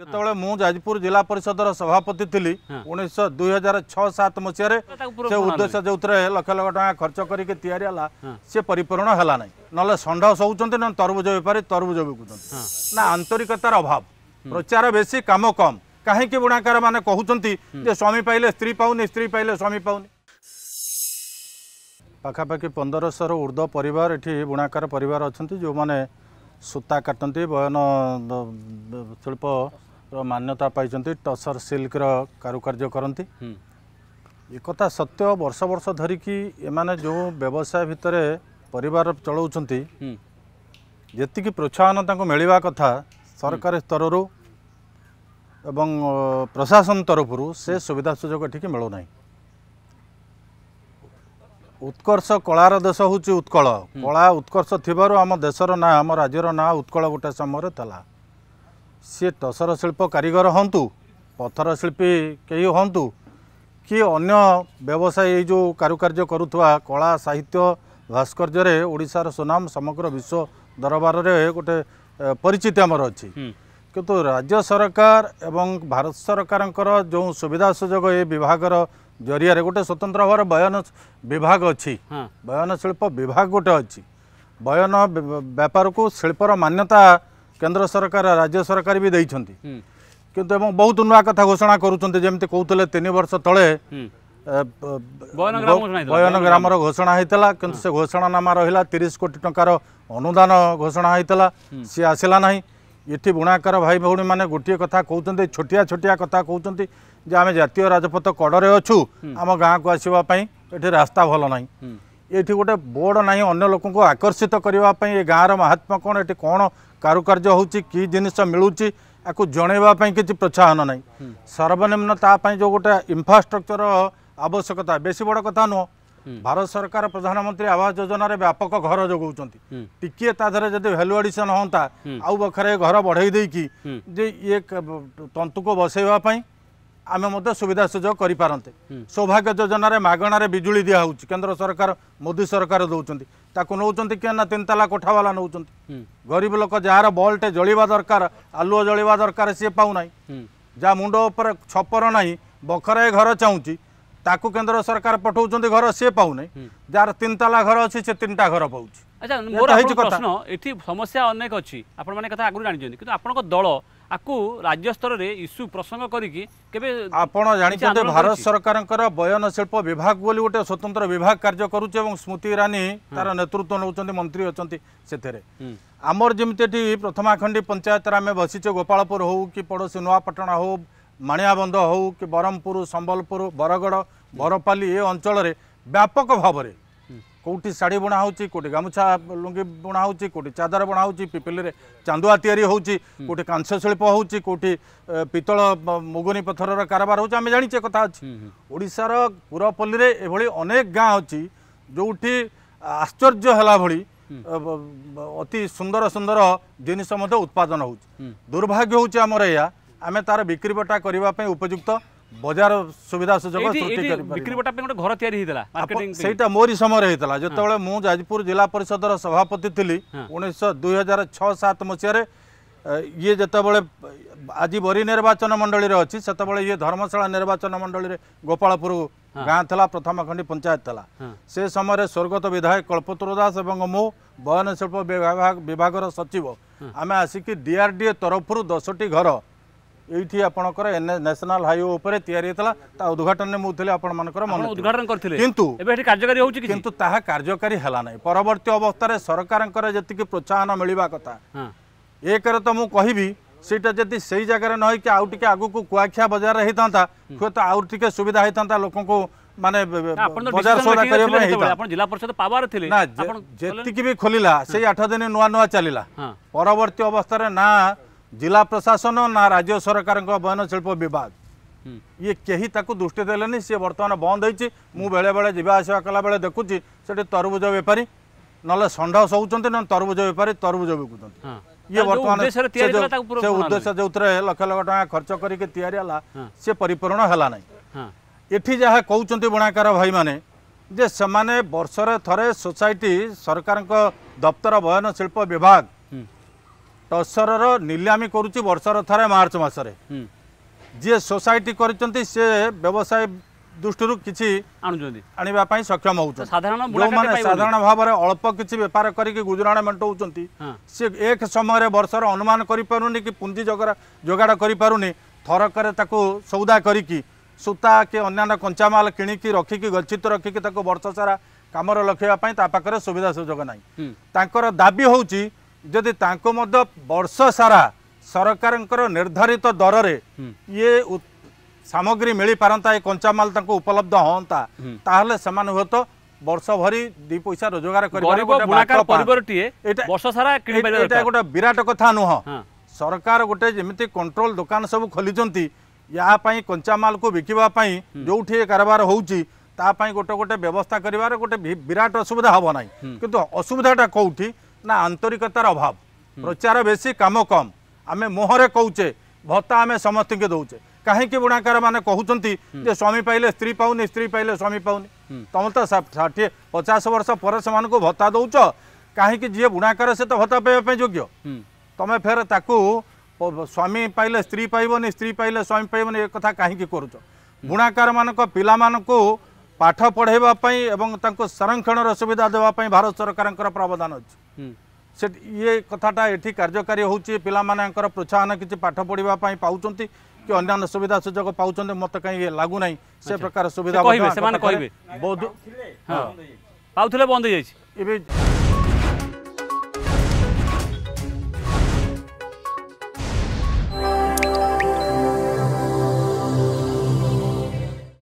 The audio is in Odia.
ଯେତେବେଳେ ମୁଁ ଯାଜପୁର ଜିଲ୍ଲା ପରିଷଦର ସଭାପତି ଥିଲି ଉଣେଇଶହ ଦୁଇ ହଜାର ଛଅ ସାତ ମସିହାରେ ସେ ଉଦ୍ଦେଶ୍ୟ ଯେଉଁଥିରେ ଲକ୍ଷ ଲକ୍ଷ ଟଙ୍କା ଖର୍ଚ୍ଚ କରିକି ତିଆରି ହେଲା ସେ ପରିପୂରଣ ହେଲା ନାହିଁ ନହେଲେ ଷଣ୍ଢ ସହୁଛନ୍ତି ନହେଲେ ତରଭୁଜ ବେପାରୀ ତରଭୁଜ ବିକୁଛନ୍ତି ନା ଆନ୍ତରିକତାର ଅଭାବ ପ୍ରଚାର ବେଶୀ କାମ କମ୍ କାହିଁକି ବୁଣାକାର ମାନେ କହୁଛନ୍ତି ଯେ ସ୍ୱାମୀ ପାଇଲେ ସ୍ତ୍ରୀ ପାଉନି ସ୍ତ୍ରୀ ପାଇଲେ ସ୍ୱାମୀ ପାଉନି ପାଖାପାଖି ପନ୍ଦରଶହର ଉର୍ଦ୍ଧ୍ୱ ପରିବାର ଏଠି ବୁଣାକାର ପରିବାର ଅଛନ୍ତି ଯେଉଁମାନେ ସୂତା କାଟନ୍ତି ବୟନ ଶିଳ୍ପ ର ମାନ୍ୟତା ପାଇଛନ୍ତି ଟସର ସିଲ୍କର କାରୁକାର୍ଯ୍ୟ କରନ୍ତି ଏକଥା ସତ୍ୟ ବର୍ଷ ବର୍ଷ ଧରିକି ଏମାନେ ଯେଉଁ ବ୍ୟବସାୟ ଭିତରେ ପରିବାର ଚଳାଉଛନ୍ତି ଯେତିକି ପ୍ରୋତ୍ସାହନ ତାଙ୍କୁ ମିଳିବା କଥା ସରକାରୀ ସ୍ତରରୁ ଏବଂ ପ୍ରଶାସନ ତରଫରୁ ସେ ସୁବିଧା ସୁଯୋଗ ଏଠିକି ମିଳୁନାହିଁ ଉତ୍କର୍ଷ କଳାର ଦେଶ ହେଉଛି ଉତ୍କଳ କଳା ଉତ୍କର୍ଷ ଥିବାରୁ ଆମ ଦେଶର ନାଁ ଆମ ରାଜ୍ୟର ନାଁ ଉତ୍କଳ ଗୋଟେ ସମୟରେ ଥିଲା ସିଏ ଟସର ଶିଳ୍ପ କାରିଗର ହୁଅନ୍ତୁ ପଥର ଶିଳ୍ପୀ କେହି ହୁଅନ୍ତୁ କି ଅନ୍ୟ ବ୍ୟବସାୟ ଏଇ ଯେଉଁ କାରୁକାର୍ଯ୍ୟ କରୁଥିବା କଳା ସାହିତ୍ୟ ଭାସ୍କର୍ଯ୍ୟରେ ଓଡ଼ିଶାର ସୁନାମ ସମଗ୍ର ବିଶ୍ୱ ଦରବାରରେ ଗୋଟେ ପରିଚିତ ଆମର ଅଛି କିନ୍ତୁ ରାଜ୍ୟ ସରକାର ଏବଂ ଭାରତ ସରକାରଙ୍କର ଯେଉଁ ସୁବିଧା ସୁଯୋଗ ଏ ବିଭାଗର ଜରିଆରେ ଗୋଟେ ସ୍ୱତନ୍ତ୍ର ଭାବରେ ବୟନ ବିଭାଗ ଅଛି ବୟନ ଶିଳ୍ପ ବିଭାଗ ଗୋଟେ ଅଛି ବୟନ ବେପାରକୁ ଶିଳ୍ପର ମାନ୍ୟତା କେନ୍ଦ୍ର ସରକାର ରାଜ୍ୟ ସରକାର ବି ଦେଇଛନ୍ତି କିନ୍ତୁ ଏବଂ ବହୁତ ନୂଆ କଥା ଘୋଷଣା କରୁଛନ୍ତି ଯେମିତି କହୁଥିଲେ ତିନି ବର୍ଷ ତଳେ ବୟନ ଗ୍ରାମର ଘୋଷଣା ହେଇଥିଲା କିନ୍ତୁ ସେ ଘୋଷଣାନାମା ରହିଲା ତିରିଶ କୋଟି ଟଙ୍କାର ଅନୁଦାନ ଘୋଷଣା ହେଇଥିଲା ସିଏ ଆସିଲା ନାହିଁ ଏଠି ବୁଣାକାର ଭାଇ ଭଉଣୀମାନେ ଗୋଟିଏ କଥା କହୁଛନ୍ତି ଛୋଟିଆ ଛୋଟିଆ କଥା କହୁଛନ୍ତି ଯେ ଆମେ ଜାତୀୟ ରାଜପଥ କଡ଼ରେ ଅଛୁ ଆମ ଗାଁକୁ ଆସିବା ପାଇଁ ଏଠି ରାସ୍ତା ଭଲ ନାହିଁ ଏଠି ଗୋଟେ ବୋର୍ଡ଼ ନାହିଁ ଅନ୍ୟ ଲୋକଙ୍କୁ ଆକର୍ଷିତ କରିବା ପାଇଁ ଏ ଗାଁର ମହାତ୍ମା କ'ଣ ଏଠି କ'ଣ କାରୁକାର୍ଯ୍ୟ ହେଉଛି କି ଜିନିଷ ମିଳୁଛି ଆକୁ ଜଣାଇବା ପାଇଁ କିଛି ପ୍ରୋତ୍ସାହନ ନାହିଁ ସର୍ବନିମ୍ନ ତା ପାଇଁ ଯେଉଁ ଗୋଟେ ଇନଫ୍ରାଷ୍ଟ୍ରକ୍ଚର ଆବଶ୍ୟକତା ବେଶୀ ବଡ଼ କଥା ନୁହଁ ଭାରତ ସରକାର ପ୍ରଧାନମନ୍ତ୍ରୀ ଆବାସ ଯୋଜନାରେ ବ୍ୟାପକ ଘର ଯୋଗାଉଛନ୍ତି ଟିକିଏ ତା ଦେହରେ ଯଦି ଭ୍ୟାଲୁ ଆଡ଼ିସନ୍ ହୁଅନ୍ତା ଆଉ ବଖରେ ଘର ବଢ଼େଇ ଦେଇକି ଯେ ଇଏ ତନ୍ତୁକୁ ବସେଇବା ପାଇଁ ଆମେ ମଧ୍ୟ ସୁବିଧା ସୁଯୋଗ କରିପାରନ୍ତେ ସୌଭାଗ୍ୟ ଯୋଜନାରେ ମାଗଣାରେ ବିଜୁଳି ଦିଆହେଉଛି କେନ୍ଦ୍ର ସରକାର ମୋଦି ସରକାର ଦେଉଛନ୍ତି ତାକୁ ନେଉଛନ୍ତି କିଏ ନା ତିନି ତାଲା କୋଠାବାଲା ନେଉଛନ୍ତି ଗରିବ ଲୋକ ଯାହାର ବଲ୍ଟେ ଜଳିବା ଦରକାର ଆଲୁଅ ଜଳିବା ଦରକାର ସିଏ ପାଉନାହିଁ ଯାହା ମୁଣ୍ଡ ଉପରେ ଛପର ନାହିଁ ବଖରାଏ ଘର ଚାହୁଁଛି ତାକୁ କେନ୍ଦ୍ର ସରକାର ପଠାଉଛନ୍ତି ଘର ସିଏ ପାଉନାହିଁ ଯାହାର ତିନି ତାଲା ଘର ଅଛି ସେ ତିନିଟା ଘର ପାଉଛି ଆଚ୍ଛା ମୋର ପ୍ରଶ୍ନ ଏଠି ସମସ୍ୟା ଅନେକ ଅଛି ଆପଣମାନେ କଥା ଆଗରୁ ଜାଣିଛନ୍ତି କିନ୍ତୁ ଆପଣଙ୍କ ଦଳ ଆକୁ ରାଜ୍ୟ ସ୍ତରରେ ଇସ୍ୟୁ ପ୍ରସଙ୍ଗ କରିକି କେବେ ଆପଣ ଜାଣିଛନ୍ତି ଭାରତ ସରକାରଙ୍କର ବୟନ ଶିଳ୍ପ ବିଭାଗ ବୋଲି ଗୋଟେ ସ୍ୱତନ୍ତ୍ର ବିଭାଗ କାର୍ଯ୍ୟ କରୁଛି ଏବଂ ସ୍ମୃତି ଇରାନୀ ତାର ନେତୃତ୍ୱ ନେଉଛନ୍ତି ମନ୍ତ୍ରୀ ଅଛନ୍ତି ସେଥିରେ ଆମର ଯେମିତି ଏଠି ପ୍ରଥମାଖଣ୍ଡି ପଞ୍ଚାୟତରେ ଆମେ ବସିଛୁ ଗୋପାଳପୁର ହଉ କି ପଡ଼ୋଶୀ ନୂଆପାଟଣା ହଉ ମାଣିଆବନ୍ଧ ହଉ କି ବ୍ରହ୍ମପୁର ସମ୍ବଲପୁର ବରଗଡ଼ ବରପାଲି ଏ ଅଞ୍ଚଳରେ ବ୍ୟାପକ ଭାବରେ କେଉଁଠି ଶାଢ଼ୀ ବୁଣା ହେଉଛି କେଉଁଠି ଗାମୁଛା ଲୁଙ୍ଗି ବୁଣା ହେଉଛି କେଉଁଠି ଚାଦର ବୁଣା ହେଉଛି ପିପିଲିରେ ଚାନ୍ଦୁଆ ତିଆରି ହେଉଛି କେଉଁଠି କାଂଶ ଶିଳ୍ପ ହେଉଛି କେଉଁଠି ପିତ୍ତଳ ମୁଗୁନି ପଥରର କାରବାର ହେଉଛି ଆମେ ଜାଣିଛେ କଥା ଅଛି ଓଡ଼ିଶାର ପୁରପଲ୍ଲୀରେ ଏଭଳି ଅନେକ ଗାଁ ଅଛି ଯେଉଁଠି ଆଶ୍ଚର୍ଯ୍ୟ ହେଲା ଭଳି ଅତି ସୁନ୍ଦର ସୁନ୍ଦର ଜିନିଷ ମଧ୍ୟ ଉତ୍ପାଦନ ହେଉଛି ଦୁର୍ଭାଗ୍ୟ ହେଉଛି ଆମର ଏହା ଆମେ ତାର ବିକ୍ରିବଟା କରିବା ପାଇଁ ଉପଯୁକ୍ତ ବଜାର ସୁବିଧା ସୁଯୋଗ ସେଇଟା ମୋରି ସମୟରେ ହେଇଥିଲା ଯେତେବେଳେ ମୁଁ ଯାଜପୁର ଜିଲ୍ଲା ପରିଷଦର ସଭାପତି ଥିଲି ଉଣେଇଶ ଦୁଇ ହଜାର ଛଅ ସାତ ମସିହାରେ ଇଏ ଯେତେବେଳେ ଆଜି ବରୀ ନିର୍ବାଚନ ମଣ୍ଡଳୀରେ ଅଛି ସେତେବେଳେ ଇଏ ଧର୍ମଶାଳା ନିର୍ବାଚନ ମଣ୍ଡଳୀରେ ଗୋପାଳପୁର ଗାଁ ଥିଲା ପ୍ରଥମ ଖଣ୍ଡି ପଞ୍ଚାୟତ ଥିଲା ସେ ସମୟରେ ସ୍ୱର୍ଗତ ବିଧାୟକ କଳ୍ପତରୁ ଦାସ ଏବଂ ମୁଁ ବୟନଶିଳ୍ପ ବିଭାଗର ସଚିବ ଆମେ ଆସିକି ଡିଆର୍ଡିଏ ତରଫରୁ ଦଶଟି ଘର এইটি আপনার ন্যাশনাল হাইওয়ে উপরে তৈরি হয়েছিল তা উদ্ঘাটন মুলে আপনার মনে উদ্ঘাটন করলে কিন্তু কার্যকারী হচ্ছে কিন্তু তাহা কার্যকারী হলা না পরবর্তী অবস্থায় সরকারঙ্কর যেত প্রোৎসাহন মিলবা কথা একরে তো মু কহিবি ସେଇଟା ଯଦି ସେଇ ଜାଗାରେ ନ ହେଇକି ଆଉ ଟିକେ ଆଗକୁ କୁଆଖିଆ ବଜାରରେ ହେଇଥାନ୍ତା ହୁଏତ ଆଉ ଟିକେ ସୁବିଧା ହେଇଥାନ୍ତା ଲୋକଙ୍କୁ ମାନେ ବଜାର ସଉଦା କରିବା ପାଇଁ ହେଇଥାନ୍ତା ଯେତିକି ବି ଖୋଲିଲା ସେଇ ଆଠ ଦିନ ନୂଆ ନୂଆ ଚାଲିଲା ପରବର୍ତ୍ତୀ ଅବସ୍ଥାରେ ନା जिला प्रशासन ना राज्य को बयन शिल्प विभाग ये केही त दृष्टि देले नि सि बर्त है मेला बेला जुवासलाखुची से तरभुज बेपारी नले ष सोच्छ न तरबुज बेपारी तरबुज बिकुन्छ इत्याउनु जोथि लक्ष लक्षा खर्च गरिक तिहारी सि परिपूरण एउटा बुणाकार भाइ वर्ष र थोसटी सरकारको दफ्तर बयन शिल्प विभाग ଟସରର ନିଲାମୀ କରୁଛି ବର୍ଷର ଥରେ ମାର୍ଚ୍ଚ ମାସରେ ଯିଏ ସୋସାଇଟି କରିଛନ୍ତି ସିଏ ବ୍ୟବସାୟ ଦୃଷ୍ଟିରୁ କିଛି ଆଣୁଛନ୍ତି ଆଣିବା ପାଇଁ ସକ୍ଷମ ହେଉଛନ୍ତି ଯେଉଁମାନେ ସାଧାରଣ ଭାବରେ ଅଳ୍ପ କିଛି ବେପାର କରିକି ଗୁଜୁରାଣ ମେଣ୍ଟଉଛନ୍ତି ସିଏ ଏକ ସମୟରେ ବର୍ଷର ଅନୁମାନ କରିପାରୁନି କି ପୁଞ୍ଜି ଯୋଗାଡ଼ କରିପାରୁନି ଥରକରେ ତାକୁ ସଉଦା କରିକି ସୂତା କି ଅନ୍ୟାନ୍ୟ କଞ୍ଚାମାଲ କିଣିକି ରଖିକି ଗଚ୍ଛିତ ରଖିକି ତାକୁ ବର୍ଷ ସାରା କାମରେ ଲଖେଇବା ପାଇଁ ତା ପାଖରେ ସୁବିଧା ସୁଯୋଗ ନାହିଁ ତାଙ୍କର ଦାବି ହେଉଛି जदि वर्ष सारा सरकार निर्धारित दर से ये सामग्री मिल पारता ये तक उपलब्ध हाँ ताल से हूँ तो वर्ष भरी दि पैसा रोजगार करेंगे कथा नुह सरकार गोटे जमी कंट्रोल दुकान सब खोली यहाँपाई कंचामाल को बिकापी जो कारबार होता गोटे गोटे व्यवस्था करवस्था हम ना कि असुविधाटा कौटी ନା ଆନ୍ତରିକତାର ଅଭାବ ପ୍ରଚାର ବେଶୀ କାମ କମ୍ ଆମେ ମୁହଁରେ କହୁଛେ ଭତ୍ତା ଆମେ ସମସ୍ତଙ୍କୁ ଦେଉଛେ କାହିଁକି ବୁଣାକାର ମାନେ କହୁଛନ୍ତି ଯେ ସ୍ୱାମୀ ପାଇଲେ ସ୍ତ୍ରୀ ପାଉନି ସ୍ତ୍ରୀ ପାଇଲେ ସ୍ୱାମୀ ପାଉନି ତମେ ତ ଷାଠିଏ ପଚାଶ ବର୍ଷ ପରେ ସେମାନଙ୍କୁ ଭତ୍ତା ଦେଉଛ କାହିଁକି ଯିଏ ବୁଣାକାର ସେ ତ ଭତ୍ତା ପାଇବା ପାଇଁ ଯୋଗ୍ୟ ତମେ ଫେର ତାକୁ ସ୍ୱାମୀ ପାଇଲେ ସ୍ତ୍ରୀ ପାଇବନି ସ୍ତ୍ରୀ ପାଇଲେ ସ୍ୱାମୀ ପାଇବନି ଏ କଥା କାହିଁକି କରୁଛ ବୁଣାକାରମାନଙ୍କ ପିଲାମାନଙ୍କୁ ପାଠ ପଢ଼ାଇବା ପାଇଁ ଏବଂ ତାଙ୍କୁ ସଂରକ୍ଷଣର ସୁବିଧା ଦେବା ପାଇଁ ଭାରତ ସରକାରଙ୍କର ପ୍ରାବଧାନ ଅଛି ସେ ଇଏ କଥାଟା ଏଠି କାର୍ଯ୍ୟକାରୀ ହେଉଛି ପିଲାମାନଙ୍କର ପ୍ରୋତ୍ସାହନ କିଛି ପାଠ ପଢ଼ିବା ପାଇଁ ପାଉଛନ୍ତି କି ଅନ୍ୟାନ୍ୟ ସୁବିଧା ସୁଯୋଗ ପାଉଛନ୍ତି ମୋତେ କାହିଁ ଇଏ ଲାଗୁ ନାହିଁ ସେ ପ୍ରକାର ସୁବିଧା ସେମାନେ କହିବେ ବନ୍ଦ ହେଇଯାଇଛି ଏବେ